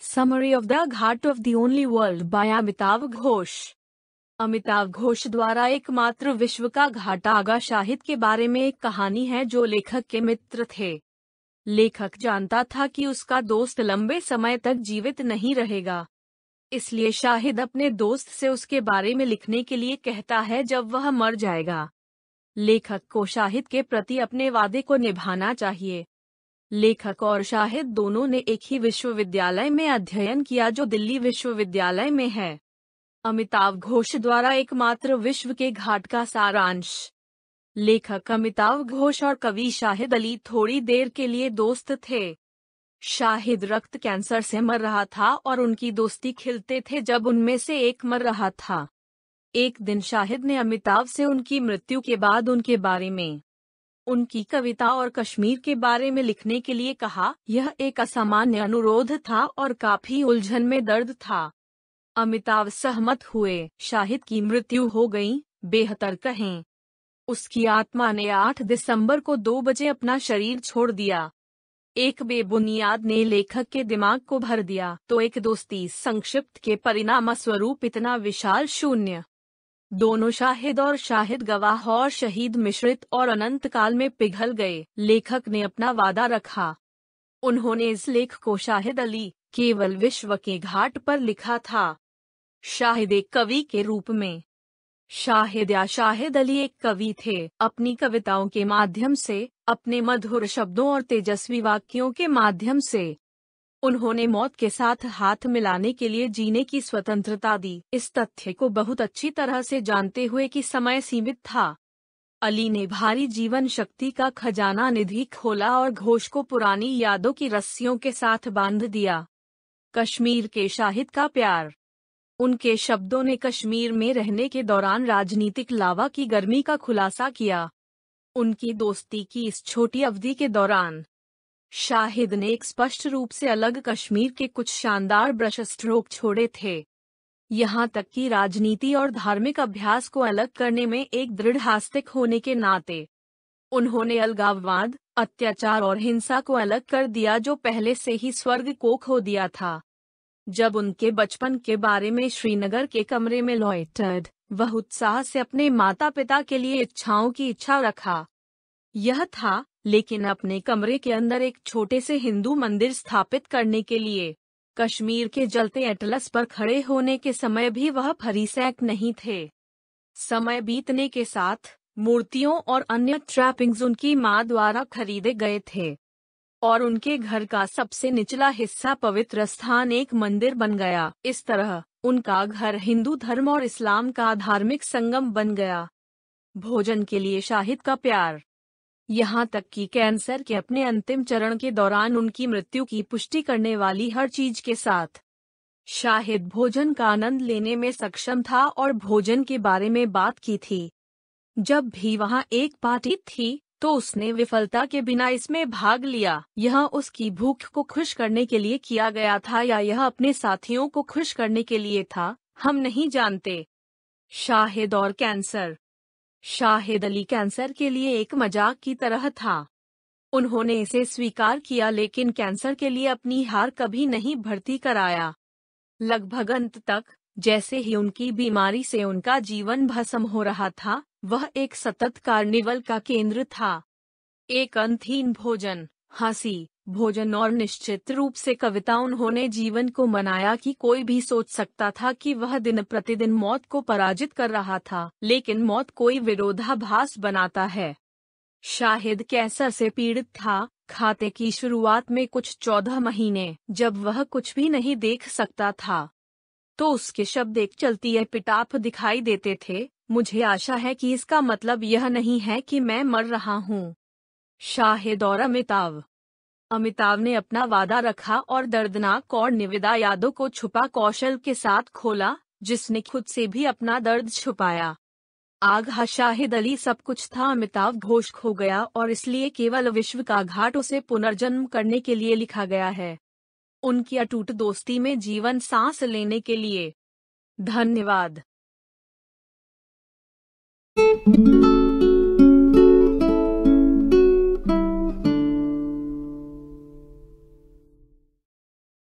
Summary of the Ghat of the Only World by Amitav Ghosh Amitabh Ghosh द्वारा एकमात्र विश्व का घाट आगा शाहिद के बारे में एक कहानी है जो लेखक के मित्र थे लेखक जानता था कि उसका दोस्त लंबे समय तक जीवित नहीं रहेगा इसलिए शाहिद अपने दोस्त से उसके बारे में लिखने के लिए कहता है जब वह मर जाएगा लेखक को शाहिद के प्रति अपने वादे को निभाना चाहिए लेखक और शाहिद दोनों ने एक ही विश्वविद्यालय में अध्ययन किया जो दिल्ली विश्वविद्यालय में है अमिताभ घोष द्वारा एकमात्र विश्व के घाट का सारांश लेखक अमिताभ घोष और कवि शाहिद अली थोड़ी देर के लिए दोस्त थे शाहिद रक्त कैंसर से मर रहा था और उनकी दोस्ती खिलते थे जब उनमें से एक मर रहा था एक दिन शाहिद ने अमिताभ से उनकी मृत्यु के बाद उनके बारे में उनकी कविता और कश्मीर के बारे में लिखने के लिए कहा यह एक असामान्य अनुरोध था और काफी उलझन में दर्द था अमिताभ सहमत हुए शाहिद की मृत्यु हो गई बेहतर कहें उसकी आत्मा ने 8 दिसंबर को दो बजे अपना शरीर छोड़ दिया एक बेबुनियाद ने लेखक के दिमाग को भर दिया तो एक दोस्ती संक्षिप्त के परिणाम स्वरूप इतना विशाल शून्य दोनों शाहिद और शाहिद गवाह और शहीद मिश्रित और अनंत काल में पिघल गए लेखक ने अपना वादा रखा उन्होंने इस लेख को शाहिद अली केवल विश्व के घाट पर लिखा था शाहिद एक कवि के रूप में शाहिद या शाहिद अली एक कवि थे अपनी कविताओं के माध्यम से अपने मधुर शब्दों और तेजस्वी वाक्यों के माध्यम से उन्होंने मौत के साथ हाथ मिलाने के लिए जीने की स्वतंत्रता दी इस तथ्य को बहुत अच्छी तरह से जानते हुए कि समय सीमित था अली ने भारी जीवन शक्ति का खजाना निधि खोला और घोष को पुरानी यादों की रस्सियों के साथ बांध दिया कश्मीर के शाहिद का प्यार उनके शब्दों ने कश्मीर में रहने के दौरान राजनीतिक लावा की गर्मी का खुलासा किया उनकी दोस्ती की इस छोटी अवधि के दौरान शाहिद ने एक स्पष्ट रूप से अलग कश्मीर के कुछ शानदार ब्रश स्ट्रोक छोड़े थे यहाँ तक कि राजनीति और धार्मिक अभ्यास को अलग करने में एक दृढ़ हास्तिक होने के नाते उन्होंने अलगाववाद अत्याचार और हिंसा को अलग कर दिया जो पहले से ही स्वर्ग को खो दिया था जब उनके बचपन के बारे में श्रीनगर के कमरे में लॉयटर्ड वह उत्साह से अपने माता पिता के लिए इच्छाओं की इच्छा रखा यह था लेकिन अपने कमरे के अंदर एक छोटे से हिंदू मंदिर स्थापित करने के लिए कश्मीर के जलते एटलस पर खड़े होने के समय भी वह फरीसैक नहीं थे समय बीतने के साथ मूर्तियों और अन्य ट्रैपिंग्स उनकी माँ द्वारा खरीदे गए थे और उनके घर का सबसे निचला हिस्सा पवित्र स्थान एक मंदिर बन गया इस तरह उनका घर हिंदू धर्म और इस्लाम का धार्मिक संगम बन गया भोजन के लिए शाहिद का प्यार यहाँ तक कि कैंसर के अपने अंतिम चरण के दौरान उनकी मृत्यु की पुष्टि करने वाली हर चीज के साथ शाहिद भोजन का आनंद लेने में सक्षम था और भोजन के बारे में बात की थी जब भी वहाँ एक पार्टी थी तो उसने विफलता के बिना इसमें भाग लिया यह उसकी भूख को खुश करने के लिए किया गया था या यह अपने साथियों को खुश करने के लिए था हम नहीं जानते शाहिद और कैंसर शाहिद अली कैंसर के लिए एक मजाक की तरह था उन्होंने इसे स्वीकार किया लेकिन कैंसर के लिए अपनी हार कभी नहीं भर्ती कराया लगभग अंत तक जैसे ही उनकी बीमारी से उनका जीवन भस्म हो रहा था वह एक सतत कार्निवल का केंद्र था एक अंतहीन भोजन हंसी भोजन और निश्चित रूप से कविता उन्होंने जीवन को मनाया कि कोई भी सोच सकता था कि वह दिन प्रतिदिन मौत को पराजित कर रहा था लेकिन मौत कोई विरोधाभास बनाता है शाहिद कैंसर से पीड़ित था खाते की शुरुआत में कुछ चौदह महीने जब वह कुछ भी नहीं देख सकता था तो उसके शब्द एक चलती पिटाप दिखाई देते थे मुझे आशा है कि इसका मतलब यह नहीं है कि मैं मर रहा हूँ शाहिद और अमिताभ अमिताभ ने अपना वादा रखा और दर्दनाक और निविदा यादों को छुपा कौशल के साथ खोला जिसने खुद से भी अपना दर्द छुपाया हा शाहिद अली सब कुछ था अमिताभ घोष खो गया और इसलिए केवल विश्व का घाट उसे पुनर्जन्म करने के लिए लिखा गया है उनकी अटूट दोस्ती में जीवन सांस लेने के लिए धन्यवाद